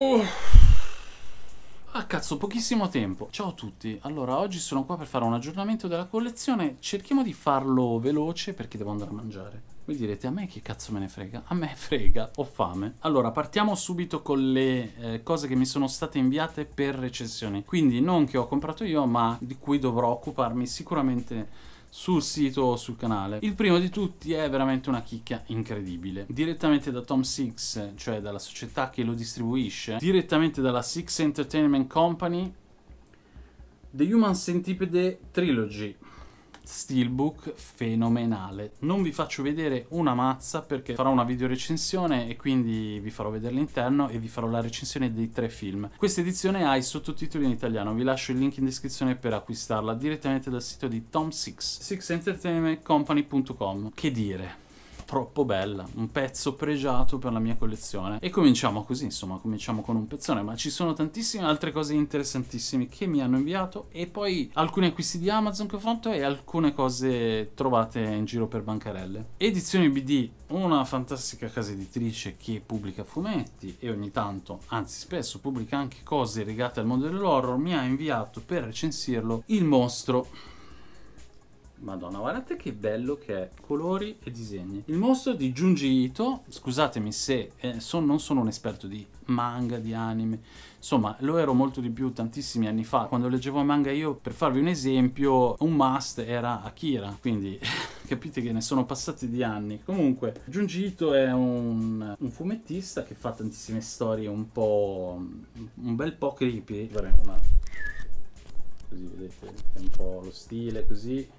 Oh. Ah cazzo, pochissimo tempo. Ciao a tutti. Allora, oggi sono qua per fare un aggiornamento della collezione. Cerchiamo di farlo veloce perché devo andare a mangiare. Voi direte, a me che cazzo me ne frega? A me frega, ho fame. Allora, partiamo subito con le eh, cose che mi sono state inviate per recessione. Quindi non che ho comprato io, ma di cui dovrò occuparmi sicuramente sul sito o sul canale. Il primo di tutti è veramente una chicca incredibile. Direttamente da Tom Six, cioè dalla società che lo distribuisce, direttamente dalla Six Entertainment Company, The Human Centipede Trilogy steelbook fenomenale. Non vi faccio vedere una mazza perché farò una video recensione e quindi vi farò vedere l'interno e vi farò la recensione dei tre film. Questa edizione ha i sottotitoli in italiano, vi lascio il link in descrizione per acquistarla direttamente dal sito di Tom Six, sixentertainmentcompany.com. Che dire? troppo bella, un pezzo pregiato per la mia collezione. E cominciamo così, insomma, cominciamo con un pezzone, ma ci sono tantissime altre cose interessantissime che mi hanno inviato e poi alcuni acquisti di Amazon che ho fatto e alcune cose trovate in giro per bancarelle. Edizioni BD, una fantastica casa editrice che pubblica fumetti e ogni tanto, anzi spesso, pubblica anche cose legate al mondo dell'horror, mi ha inviato per recensirlo Il Mostro Madonna, guardate che bello che è, colori e disegni. Il mostro di Junji Ito, scusatemi se eh, son, non sono un esperto di manga, di anime, insomma lo ero molto di più tantissimi anni fa, quando leggevo manga io, per farvi un esempio, un must era Akira, quindi capite che ne sono passati di anni. Comunque, Junji Ito è un, un fumettista che fa tantissime storie un po'... un bel po' creepy, Vabbè, una... così vedete, è un po' lo stile così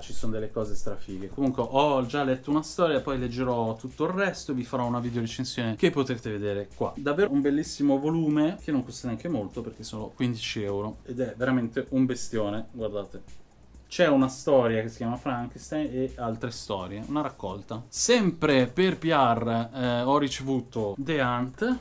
ci sono delle cose strafighe. Comunque ho già letto una storia, poi leggerò tutto il resto e vi farò una video recensione che potrete vedere qua. Davvero un bellissimo volume che non costa neanche molto perché sono 15 euro ed è veramente un bestione, guardate. C'è una storia che si chiama Frankenstein e altre storie, una raccolta. Sempre per PR eh, ho ricevuto The Hunt,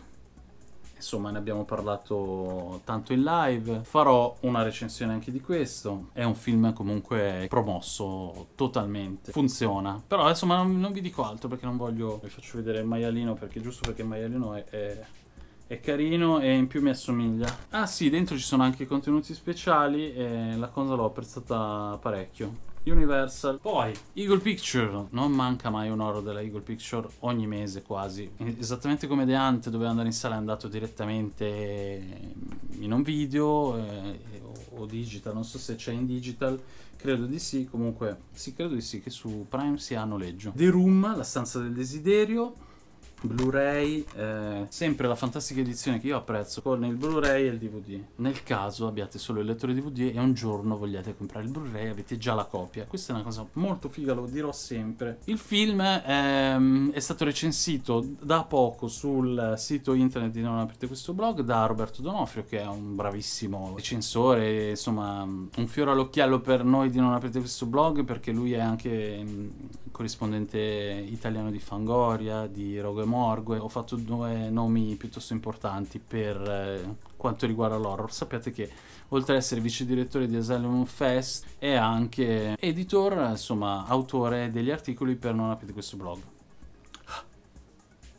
Insomma, ne abbiamo parlato tanto in live. Farò una recensione anche di questo. È un film comunque promosso totalmente. Funziona. Però insomma non, non vi dico altro perché non voglio... Vi faccio vedere il maialino perché giusto perché il maialino è, è è carino e in più mi assomiglia. Ah sì, dentro ci sono anche contenuti speciali e la cosa l'ho apprezzata parecchio. Universal. Poi, Eagle Picture. Non manca mai un oro della Eagle Picture ogni mese quasi. Esattamente come The Hunt doveva andare in sala è andato direttamente in un video eh, o, o digital, non so se c'è in digital. Credo di sì, comunque sì, credo di sì che su Prime si ha noleggio. The Room, la stanza del desiderio Blu-ray, eh, sempre la fantastica edizione che io apprezzo con il Blu-ray e il DVD. Nel caso abbiate solo il lettore DVD e un giorno vogliate comprare il Blu-ray, avete già la copia. Questa è una cosa molto figa, lo dirò sempre. Il film ehm, è stato recensito da poco sul sito internet di Non Aprite questo blog da Roberto Donofrio, che è un bravissimo recensore, insomma, un fiore all'occhiello per noi di Non Aprite questo blog perché lui è anche mm, corrispondente italiano di Fangoria, di Rogue Morgue. Ho fatto due nomi piuttosto importanti per eh, quanto riguarda l'horror. Sappiate che oltre ad essere vice direttore di Asylum Fest è anche editor, insomma autore degli articoli per Non aprite questo blog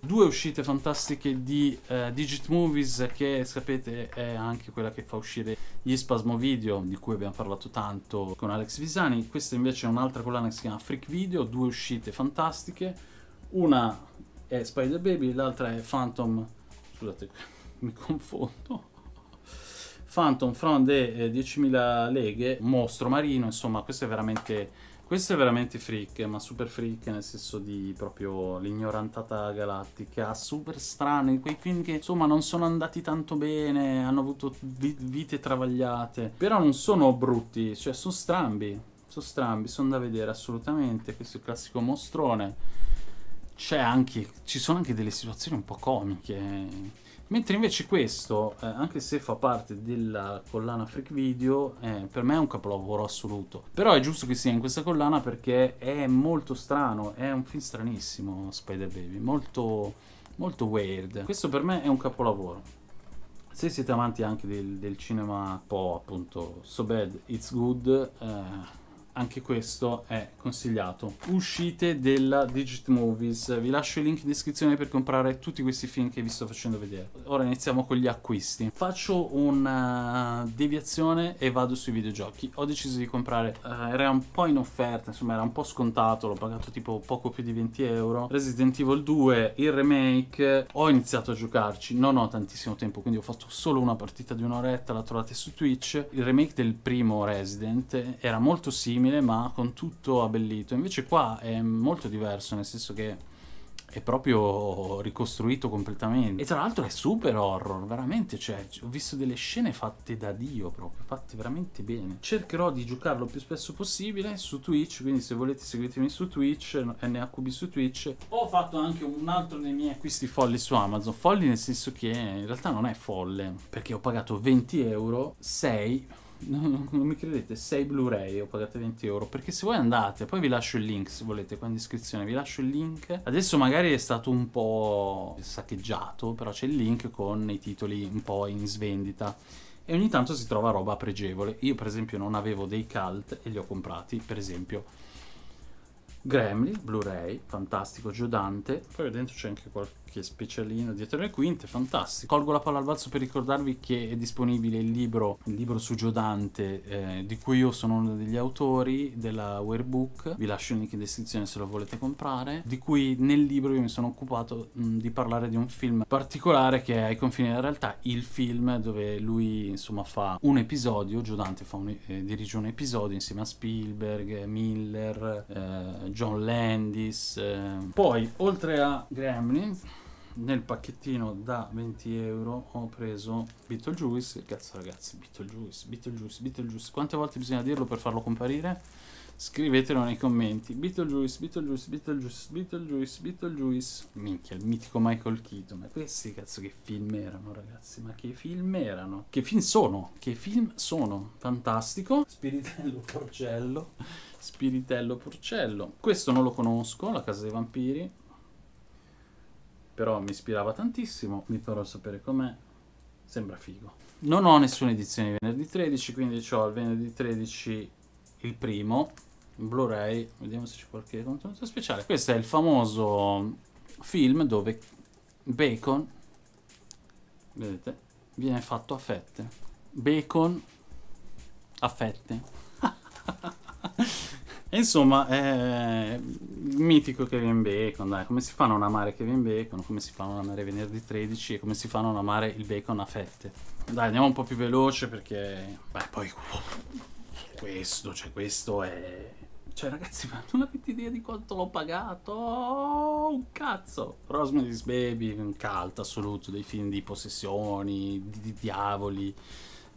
due uscite fantastiche di eh, Digit Movies che sapete è anche quella che fa uscire gli Spasmo Video di cui abbiamo parlato tanto con Alex Visani questa invece è un'altra collana che si chiama Freak Video due uscite fantastiche una è Spider Baby l'altra è Phantom scusate mi confondo Phantom from the eh, 10.000 leghe mostro marino insomma questo è veramente questo è veramente freak, ma super freak nel senso di proprio l'ignorantata galattica, super strano, in quei film che insomma non sono andati tanto bene, hanno avuto vite travagliate, però non sono brutti, cioè sono strambi, sono strambi, sono da vedere assolutamente, questo è il classico mostrone. C'è anche, ci sono anche delle situazioni un po' comiche eh. Mentre invece questo, eh, anche se fa parte della collana Freak Video, eh, per me è un capolavoro assoluto. Però è giusto che sia in questa collana perché è molto strano, è un film stranissimo Spider Baby, molto, molto weird. Questo per me è un capolavoro. Se siete amanti anche del, del cinema un po' appunto so bad it's good, eh, anche questo è consigliato. Uscite della Digit Movies, vi lascio il link in descrizione per comprare tutti questi film che vi sto facendo vedere. Ora iniziamo con gli acquisti. Faccio una deviazione e vado sui videogiochi. Ho deciso di comprare, eh, era un po' in offerta, insomma era un po' scontato, l'ho pagato tipo poco più di 20 euro. Resident Evil 2, il remake, ho iniziato a giocarci, non ho tantissimo tempo, quindi ho fatto solo una partita di un'oretta, la trovate su Twitch. Il remake del primo Resident era molto simile simile ma con tutto abbellito. Invece qua è molto diverso, nel senso che è proprio ricostruito completamente. E tra l'altro è super horror, veramente, cioè, ho visto delle scene fatte da Dio proprio, fatte veramente bene. Cercherò di giocarlo il più spesso possibile su Twitch, quindi se volete seguitemi su Twitch, NHB su Twitch. Ho fatto anche un altro dei miei acquisti folli su Amazon, folli nel senso che in realtà non è folle, perché ho pagato 20 euro, 6 non, non mi credete, 6 Blu-ray, ho pagato 20 euro, perché se voi andate, poi vi lascio il link se volete qua in descrizione, vi lascio il link, adesso magari è stato un po' saccheggiato, però c'è il link con i titoli un po' in svendita e ogni tanto si trova roba pregevole, io per esempio non avevo dei cult e li ho comprati, per esempio... Gremlin, Blu-ray, fantastico, Giudante, poi dentro c'è anche qualche che specialino dietro le quinte, fantastico. Colgo la palla al balzo per ricordarvi che è disponibile il libro, il libro su Giodante, eh, di cui io sono uno degli autori, della Warebook, vi lascio il link in descrizione se lo volete comprare, di cui nel libro io mi sono occupato mh, mm, di parlare di un film particolare che è Ai confini della realtà, il film dove lui insomma fa un episodio, Giodante un, eh, dirige un episodio insieme a Spielberg, Miller, eh, John Landis, eh. poi oltre a Gremlins nel pacchettino da 20 euro ho preso Beetlejuice cazzo ragazzi Beetlejuice, Beetlejuice, Beetlejuice quante volte bisogna dirlo per farlo comparire? scrivetelo nei commenti Beetlejuice, Beetlejuice, Beetlejuice, Beetlejuice, Beetlejuice minchia il mitico Michael Keaton ma questi cazzo che film erano ragazzi ma che film erano che film sono che film sono fantastico Spiritello Porcello Spiritello Porcello questo non lo conosco La Casa dei Vampiri però mi ispirava tantissimo, vi farò sapere com'è, sembra figo. Non ho nessuna edizione di venerdì 13, quindi ho il venerdì 13 il primo, Blu-ray, vediamo se c'è qualche contenuto speciale. Questo è il famoso film dove Bacon, vedete, viene fatto a fette. Bacon a fette. insomma, è eh, mitico Kevin Bacon, dai, come si fa a non amare Kevin Bacon, come si fa a non amare venerdì 13 e come si fa a non amare il bacon a fette. Dai, andiamo un po' più veloce perché... Beh, poi... Questo, cioè questo è... Cioè ragazzi, ma non avete idea di quanto l'ho pagato? Oh, un cazzo! Rosemary's Baby, un cult assoluto, dei film di possessioni, di, di diavoli...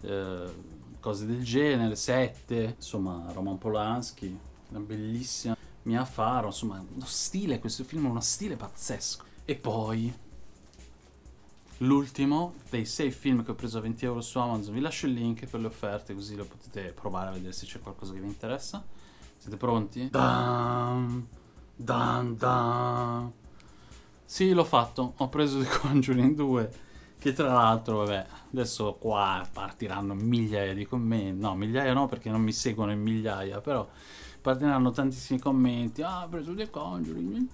Eh, cose del genere, 7, insomma Roman Polanski, una bellissima Mia Faro, insomma, uno stile, questo film è uno stile pazzesco. E poi, l'ultimo dei 6 film che ho preso a 20 euro su Amazon, vi lascio il link per le offerte così lo potete provare a vedere se c'è qualcosa che vi interessa. Siete pronti? Dan, dan, dan. Sì, l'ho fatto, ho preso The Conjuring 2, che tra l'altro, vabbè, adesso qua partiranno migliaia di commenti, no, migliaia no perché non mi seguono in migliaia, però partiranno tantissimi commenti. Ah, ha preso The Conjuring.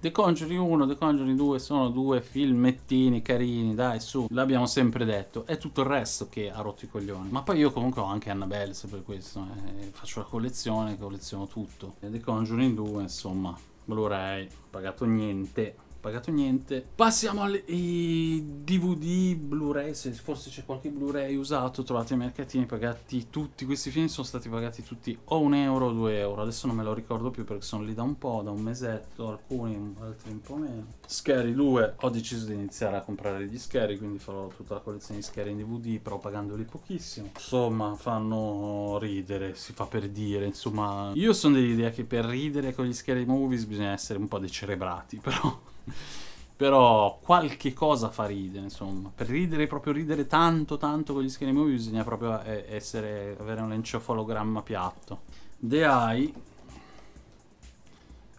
The Conjuring 1, The Conjuring 2 sono due filmettini carini, dai, su. L'abbiamo sempre detto. È tutto il resto che ha rotto i coglioni. Ma poi io comunque ho anche Annabelle, se per questo. Eh, faccio la collezione, colleziono tutto. E The Conjuring 2, insomma, Blu-ray, ho pagato niente pagato niente. Passiamo ai DVD, Blu-ray, se forse c'è qualche Blu-ray usato, trovate i mercatini, pagati tutti, questi film sono stati pagati tutti o un euro o due euro, adesso non me lo ricordo più perché sono lì da un po', da un mesetto, alcuni, altri un po' meno. Scary 2, ho deciso di iniziare a comprare gli scary, quindi farò tutta la collezione di scary in DVD, però pagandoli pochissimo. Insomma, fanno ridere, si fa per dire, insomma, io sono dell'idea che per ridere con gli scary movies bisogna essere un po' decerebrati, però... Però qualche cosa fa ridere, insomma. Per ridere, proprio ridere tanto, tanto con gli schermi movie bisogna proprio eh, essere, avere un encefalogramma piatto. The Eye.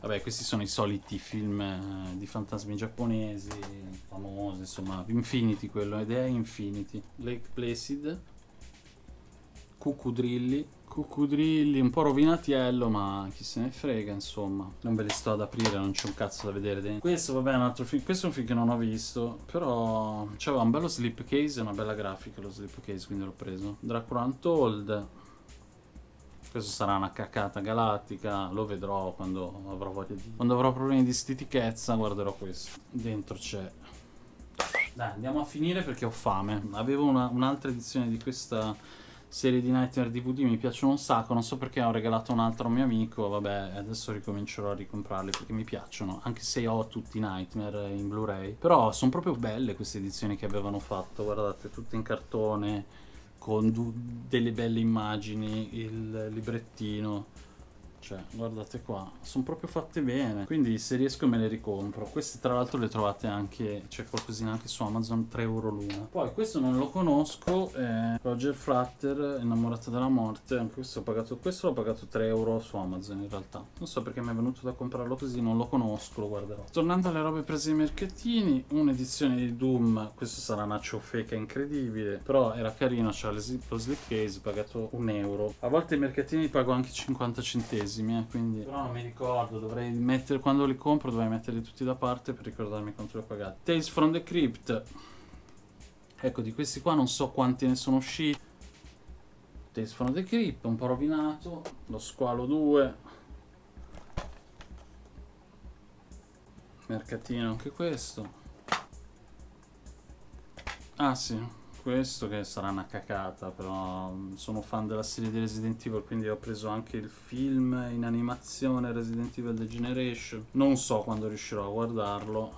Vabbè, questi sono i soliti film eh, di fantasmi giapponesi, famosi, insomma. Infinity quello, The Eye Infinity. Lake Placid. Cucudrilli. Cucudrilli, un po' rovinatiello, ma chi se ne frega, insomma. Non ve li sto ad aprire, non c'è un cazzo da vedere dentro. Questo, vabbè, è un altro film. Questo è un film che non ho visto, però c'aveva un bello slipcase e una bella grafica lo slipcase, quindi l'ho preso. Dracula Untold. Questo sarà una cacata galattica, lo vedrò quando avrò voglia di... Quando avrò problemi di stitichezza guarderò questo. Dentro c'è dai, andiamo a finire perché ho fame. Avevo un'altra un edizione di questa serie di Nightmare DVD mi piacciono un sacco, non so perché ho regalato un altro a un mio amico, vabbè adesso ricomincerò a ricomprarle perché mi piacciono, anche se ho tutti i Nightmare in Blu-ray, però sono proprio belle queste edizioni che avevano fatto, guardate, tutte in cartone, con delle belle immagini, il librettino, cioè guardate qua sono proprio fatte bene quindi se riesco me le ricompro queste tra l'altro le trovate anche c'è qualcosina anche su Amazon 3 euro l'una poi questo non lo conosco è eh, Roger Flatter innamorata della morte anche questo ho pagato questo l'ho pagato 3 euro su Amazon in realtà non so perché mi è venuto da comprarlo così non lo conosco lo guarderò tornando alle robe prese ai mercatini un'edizione di Doom questo sarà una ciofeca incredibile però era carino c'era lo slip case pagato un euro a volte ai mercatini pago anche 50 centesimi centesimi, eh, quindi... Però non mi ricordo, dovrei mettere, quando li compro dovrei metterli tutti da parte per ricordarmi quanto li ho pagati. Tales from the Crypt. Ecco, di questi qua non so quanti ne sono usciti. Tales from the Crypt, un po' rovinato. Lo squalo 2. Mercatino anche questo. Ah sì, questo che sarà una cacata, però mm, sono fan della serie di Resident Evil, quindi ho preso anche il film in animazione Resident Evil The Generation. Non so quando riuscirò a guardarlo,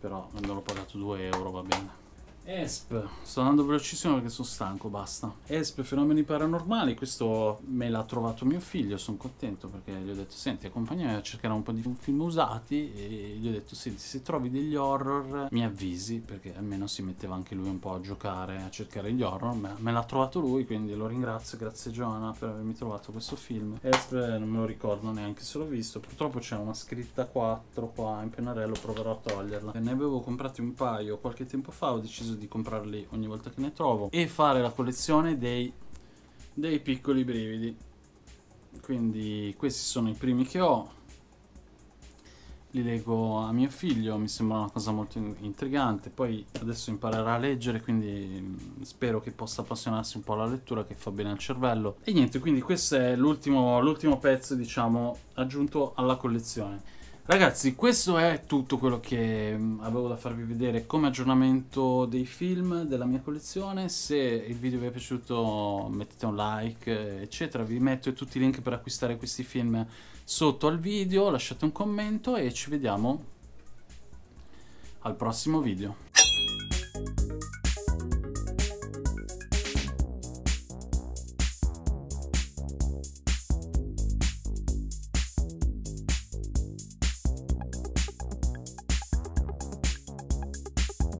però me l'ho pagato 2 euro, va bene. ESP, sto andando velocissimo perché sono stanco, basta. ESP, fenomeni paranormali, questo me l'ha trovato mio figlio, sono contento perché gli ho detto, senti, accompagnami a cercare un po' di film usati e gli ho detto, senti, se trovi degli horror mi avvisi, perché almeno si metteva anche lui un po' a giocare, a cercare gli horror, me l'ha trovato lui, quindi lo ringrazio, grazie Giovanna per avermi trovato questo film. ESP non me lo ricordo neanche se l'ho visto, purtroppo c'è una scritta 4 qua in pennarello, proverò a toglierla. Ne avevo comprati un paio qualche tempo fa, ho deciso di comprarli ogni volta che ne trovo e fare la collezione dei, dei piccoli brividi quindi questi sono i primi che ho li leggo a mio figlio mi sembra una cosa molto intrigante poi adesso imparerà a leggere quindi mm, spero che possa appassionarsi un po' alla lettura che fa bene al cervello e niente quindi questo è l'ultimo pezzo diciamo aggiunto alla collezione Ragazzi, questo è tutto quello che mm, avevo da farvi vedere come aggiornamento dei film della mia collezione. Se il video vi è piaciuto mettete un like, eccetera. Vi metto tutti i link per acquistare questi film sotto al video, lasciate un commento e ci vediamo al prossimo video.